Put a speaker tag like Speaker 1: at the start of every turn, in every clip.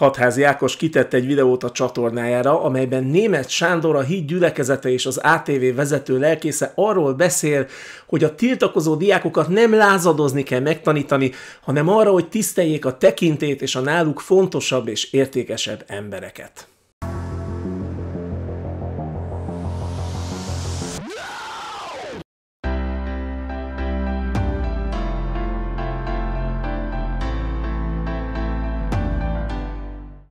Speaker 1: Hatházi Ákos kitett egy videót a csatornájára, amelyben német Sándor a híd gyülekezete és az ATV vezető lelkésze arról beszél, hogy a tiltakozó diákokat nem lázadozni kell megtanítani, hanem arra, hogy tiszteljék a tekintét és a náluk fontosabb és értékesebb embereket.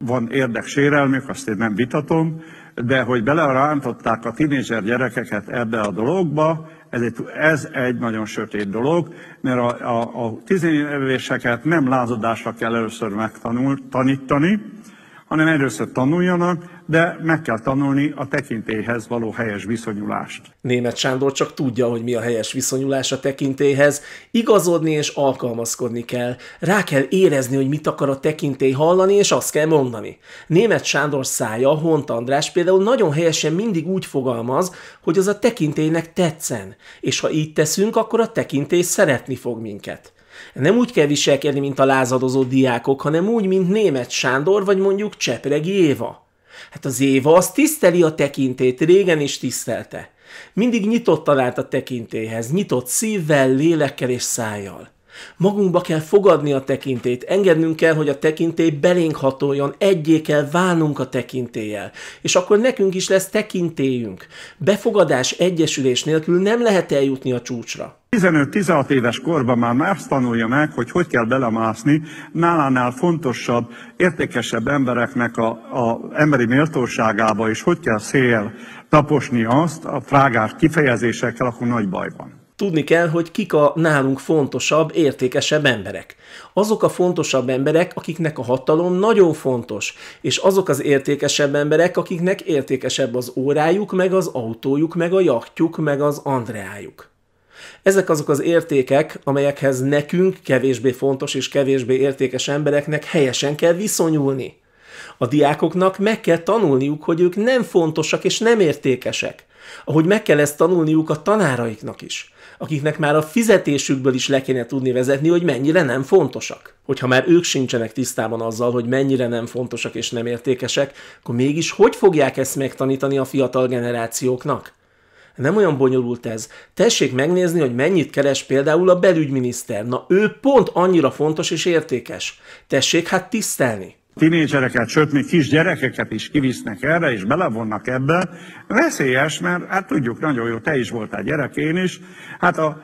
Speaker 2: van érdeksérelmük, azt én nem vitatom, de hogy belerántották a tinédzser gyerekeket ebbe a dologba, ez egy, ez egy nagyon sötét dolog, mert a, a, a tizenéveseket nem lázadásra kell először megtanítani, hanem először tanuljanak, de meg kell tanulni a tekintélyhez való
Speaker 1: helyes viszonyulást. Német Sándor csak tudja, hogy mi a helyes viszonyulás a tekintélyhez. Igazodni és alkalmazkodni kell. Rá kell érezni, hogy mit akar a tekintély hallani, és azt kell mondani. Német Sándor szája, Hont András például nagyon helyesen mindig úgy fogalmaz, hogy az a tekintélynek tetszen, és ha így teszünk, akkor a tekintély szeretni fog minket. Nem úgy kell viselkedni, mint a lázadozó diákok, hanem úgy, mint német Sándor, vagy mondjuk Csepregi Éva. Hát az Éva az tiszteli a tekintét, régen is tisztelte. Mindig nyitott talált a tekintéhez, nyitott szívvel, lélekkel és szájjal. Magunkba kell fogadni a tekintét, engednünk kell, hogy a tekintély belénk hatoljon, egyé kell válnunk a tekintéllyel. És akkor nekünk is lesz tekintélyünk. Befogadás, egyesülés nélkül nem lehet eljutni a csúcsra.
Speaker 2: 15-16 éves korban már Mársz tanulja meg, hogy hogy kell belemászni nálánál fontosabb, értékesebb embereknek a, a emberi méltóságába, és hogy kell szél taposni azt a frágás kifejezésekkel, akkor nagy baj van tudni kell, hogy kik a
Speaker 1: nálunk fontosabb, értékesebb emberek. Azok a fontosabb emberek, akiknek a hatalom nagyon fontos, és azok az értékesebb emberek, akiknek értékesebb az órájuk, meg az autójuk, meg a jachtjuk, meg az Andreájuk. Ezek azok az értékek, amelyekhez nekünk, kevésbé fontos és kevésbé értékes embereknek helyesen kell viszonyulni. A diákoknak meg kell tanulniuk, hogy ők nem fontosak és nem értékesek. Ahogy meg kell ezt tanulniuk a tanáraiknak is akiknek már a fizetésükből is le kéne tudni vezetni, hogy mennyire nem fontosak. Hogyha már ők sincsenek tisztában azzal, hogy mennyire nem fontosak és nem értékesek, akkor mégis hogy fogják ezt megtanítani a fiatal generációknak? Nem olyan bonyolult ez. Tessék megnézni, hogy mennyit keres például a belügyminiszter. Na ő pont annyira fontos és értékes. Tessék hát tisztelni
Speaker 2: tinédzsereket, sőt, még kisgyerekeket is kivisznek erre, és belevonnak ebbe. Veszélyes, mert hát tudjuk nagyon jó, te is voltál gyerek, én is. Hát a,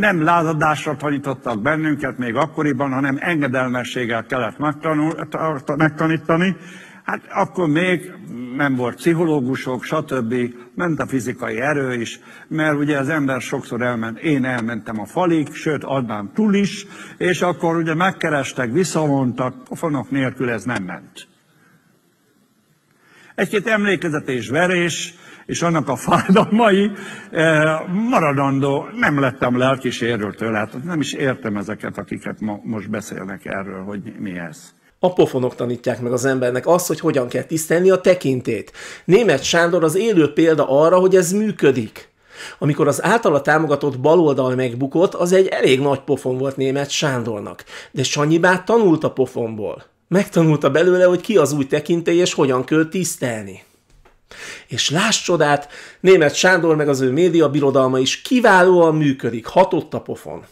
Speaker 2: nem lázadásra tanítottak bennünket még akkoriban, hanem engedelmességgel kellett megtanul, megtanítani. Hát akkor még nem volt pszichológusok, stb. Ment a fizikai erő is, mert ugye az ember sokszor elment, én elmentem a falig, sőt adnám túl is, és akkor ugye megkerestek, visszavontak, a fanok nélkül ez nem ment. Egy-két és verés, és annak a fájdalmai eh, maradandó, nem lettem lelkisérültől, hát nem is értem ezeket, akiket ma, most beszélnek erről, hogy mi ez a pofonok tanítják
Speaker 1: meg az embernek azt, hogy hogyan kell tisztelni a tekintét. Német Sándor az élő példa arra, hogy ez működik. Amikor az általa támogatott baloldal megbukott, az egy elég nagy pofon volt német Sándornak. De Sanyi bát tanult a pofonból. Megtanulta belőle, hogy ki az új tekintély és hogyan kell tisztelni. És láss csodát, német Sándor meg az ő média birodalma is kiválóan működik, hatott a pofon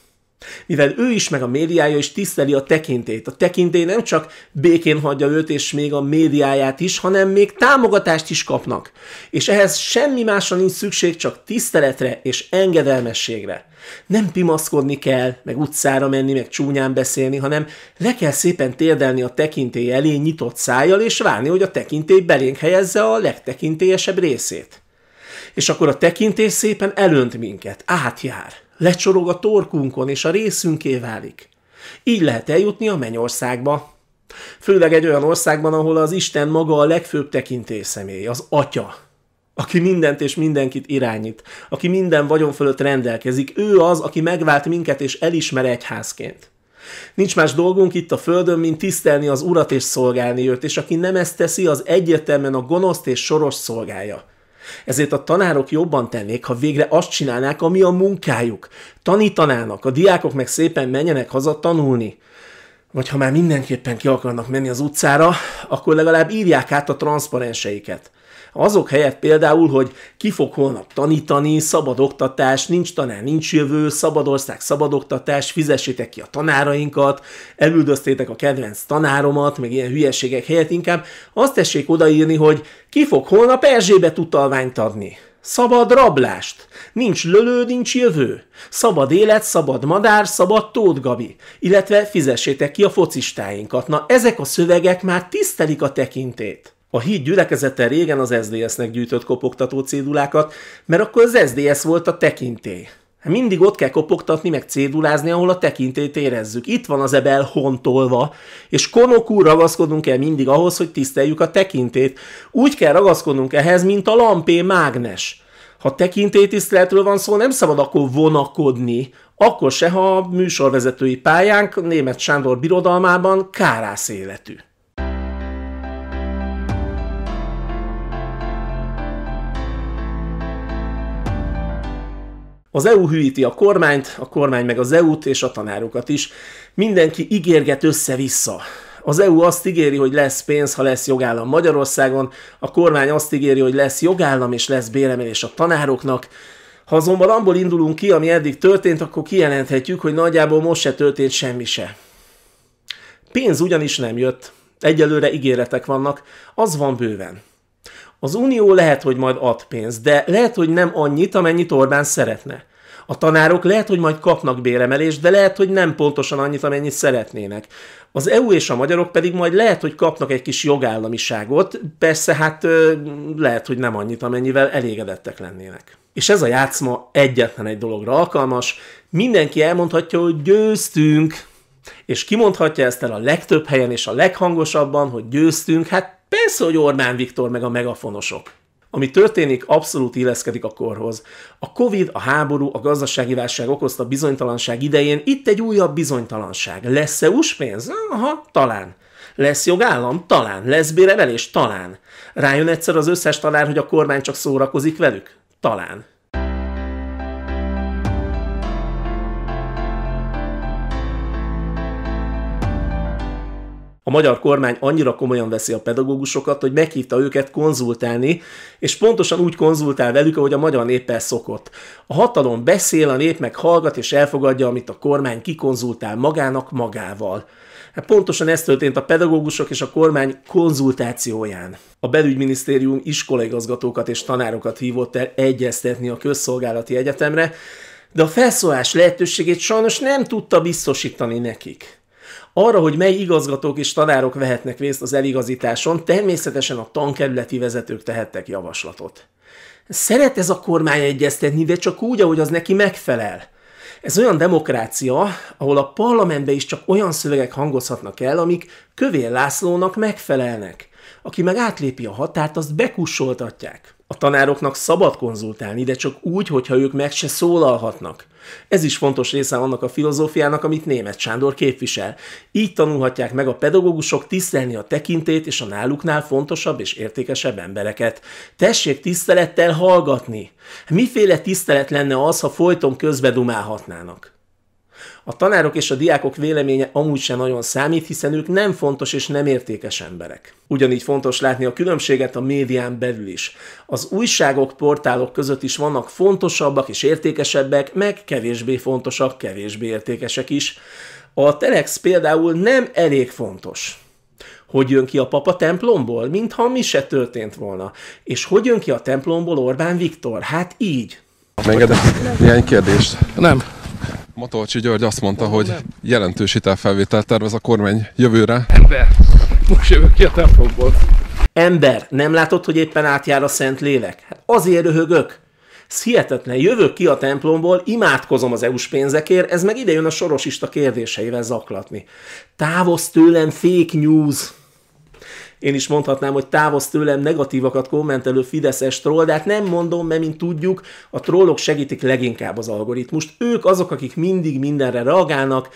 Speaker 1: mivel ő is, meg a médiája is tiszteli a tekintét. A tekintély nem csak békén hagyja őt, és még a médiáját is, hanem még támogatást is kapnak. És ehhez semmi másra nincs szükség, csak tiszteletre és engedelmességre. Nem pimaszkodni kell, meg utcára menni, meg csúnyán beszélni, hanem le kell szépen térdelni a tekintély elé nyitott szájjal, és várni, hogy a tekintély belénk helyezze a legtekintélyesebb részét. És akkor a tekintély szépen elönt minket, átjár lecsorog a torkunkon, és a részünké válik. Így lehet eljutni a mennyországba. Főleg egy olyan országban, ahol az Isten maga a legfőbb tekintély az Atya, aki mindent és mindenkit irányít, aki minden vagyon fölött rendelkezik, ő az, aki megvált minket és elismer egyházként. Nincs más dolgunk itt a földön, mint tisztelni az urat és szolgálni őt, és aki nem ezt teszi, az egyértelműen a gonoszt és soros szolgálja. Ezért a tanárok jobban tennék, ha végre azt csinálnák, ami a munkájuk. Tanítanának, a diákok meg szépen menjenek haza tanulni. Vagy ha már mindenképpen ki akarnak menni az utcára, akkor legalább írják át a transzparenseiket. Azok helyett például, hogy ki fog holnap tanítani, szabad oktatás, nincs tanár, nincs jövő, szabad ország, szabad oktatás, fizessétek ki a tanárainkat, elüldöztétek a kedvenc tanáromat, meg ilyen hülyeségek helyett inkább azt tessék odaírni, hogy ki fog holnap Erzsébet utalványt adni. Szabad rablást. Nincs lölő, nincs jövő. Szabad élet, szabad madár, szabad Tóth Gabi. Illetve fizessétek ki a focistáinkat. Na, ezek a szövegek már tisztelik a tekintét a híd gyülekezete régen az SZDSZ-nek gyűjtött kopogtató cédulákat, mert akkor az SZDSZ volt a tekintély. Hát mindig ott kell kopogtatni, meg cédulázni, ahol a tekintélyt érezzük. Itt van az ebel hontolva, és konokú ragaszkodunk el mindig ahhoz, hogy tiszteljük a tekintét. Úgy kell ragaszkodnunk ehhez, mint a lampé mágnes. Ha tekintélytiszteletről van szó, nem szabad akkor vonakodni, akkor se, ha a műsorvezetői pályánk német Sándor birodalmában kárász életű. Az EU hűíti a kormányt, a kormány meg az EU-t és a tanárokat is. Mindenki ígérget össze-vissza. Az EU azt ígéri, hogy lesz pénz, ha lesz jogállam Magyarországon, a kormány azt ígéri, hogy lesz jogállam és lesz béremelés a tanároknak. Ha azonban abból indulunk ki, ami eddig történt, akkor kijelenthetjük, hogy nagyjából most se történt semmi se. Pénz ugyanis nem jött. Egyelőre ígéretek vannak, az van bőven. Az Unió lehet, hogy majd ad pénzt, de lehet, hogy nem annyit, amennyit Orbán szeretne. A tanárok lehet, hogy majd kapnak béremelést, de lehet, hogy nem pontosan annyit, amennyit szeretnének. Az EU és a magyarok pedig majd lehet, hogy kapnak egy kis jogállamiságot, persze hát lehet, hogy nem annyit, amennyivel elégedettek lennének. És ez a játszma egyetlen egy dologra alkalmas, mindenki elmondhatja, hogy győztünk, és kimondhatja ezt el a legtöbb helyen és a leghangosabban, hogy győztünk, hát Persze, hogy Orbán Viktor meg a megafonosok. Ami történik, abszolút illeszkedik a korhoz. A Covid, a háború, a gazdasági válság okozta bizonytalanság idején itt egy újabb bizonytalanság. Lesz-e US pénz? Aha, talán. Lesz jogállam? Talán. Lesz bérevelés? Talán. Rájön egyszer az összes talán, hogy a kormány csak szórakozik velük? Talán. a magyar kormány annyira komolyan veszi a pedagógusokat, hogy meghívta őket konzultálni, és pontosan úgy konzultál velük, ahogy a magyar néppel szokott. A hatalom beszél, a nép meg hallgat és elfogadja, amit a kormány kikonzultál magának magával. Hát pontosan ez történt a pedagógusok és a kormány konzultációján. A belügyminisztérium iskolaigazgatókat és tanárokat hívott el egyeztetni a közszolgálati egyetemre, de a felszólás lehetőségét sajnos nem tudta biztosítani nekik. Arra, hogy mely igazgatók és tanárok vehetnek részt az eligazításon, természetesen a tankerületi vezetők tehettek javaslatot. Szeret ez a kormány egyeztetni, de csak úgy, ahogy az neki megfelel. Ez olyan demokrácia, ahol a parlamentbe is csak olyan szövegek hangozhatnak el, amik Kövér Lászlónak megfelelnek. Aki meg átlépi a határt, azt bekussoltatják a tanároknak szabad konzultálni, de csak úgy, hogyha ők meg se szólalhatnak. Ez is fontos része annak a filozófiának, amit német Sándor képvisel. Így tanulhatják meg a pedagógusok tisztelni a tekintét és a náluknál fontosabb és értékesebb embereket. Tessék tisztelettel hallgatni! Miféle tisztelet lenne az, ha folyton közbedumálhatnának? A tanárok és a diákok véleménye amúgy sem nagyon számít, hiszen ők nem fontos és nem értékes emberek. Ugyanígy fontos látni a különbséget a médián belül is. Az újságok, portálok között is vannak fontosabbak és értékesebbek, meg kevésbé fontosak, kevésbé értékesek is. A Telex például nem elég fontos hogy jön ki a papa templomból, mintha mi se történt volna. És hogy jön ki a templomból Orbán Viktor? Hát így.
Speaker 2: Megedem néhány kérdést. Nem.
Speaker 1: Matolcsi György azt mondta, hogy jelentős hitelfelvétel tervez a kormány jövőre. Ember, most jövök ki a templomból. Ember, nem látod, hogy éppen átjár a Szent Lélek? Hát azért röhögök. Ez jövök ki a templomból, imádkozom az EU-s pénzekért, ez meg ide jön a sorosista kérdéseivel zaklatni. Távozz tőlem fake news! én is mondhatnám, hogy távoz tőlem negatívakat kommentelő fideszes troll, de hát nem mondom, mert mint tudjuk, a trollok segítik leginkább az algoritmust. Ők azok, akik mindig mindenre reagálnak,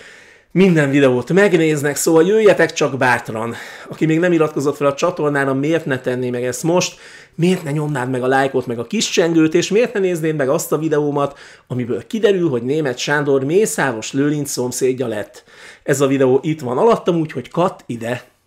Speaker 1: minden videót megnéznek, szóval jöjjetek csak bátran. Aki még nem iratkozott fel a csatornára, miért ne tenné meg ezt most? Miért ne nyomnád meg a lájkot, meg a kis csengőt, és miért ne néznéd meg azt a videómat, amiből kiderül, hogy német Sándor Mészáros Lőrinc
Speaker 2: szomszédja lett? Ez a videó itt van alattam, úgyhogy katt ide!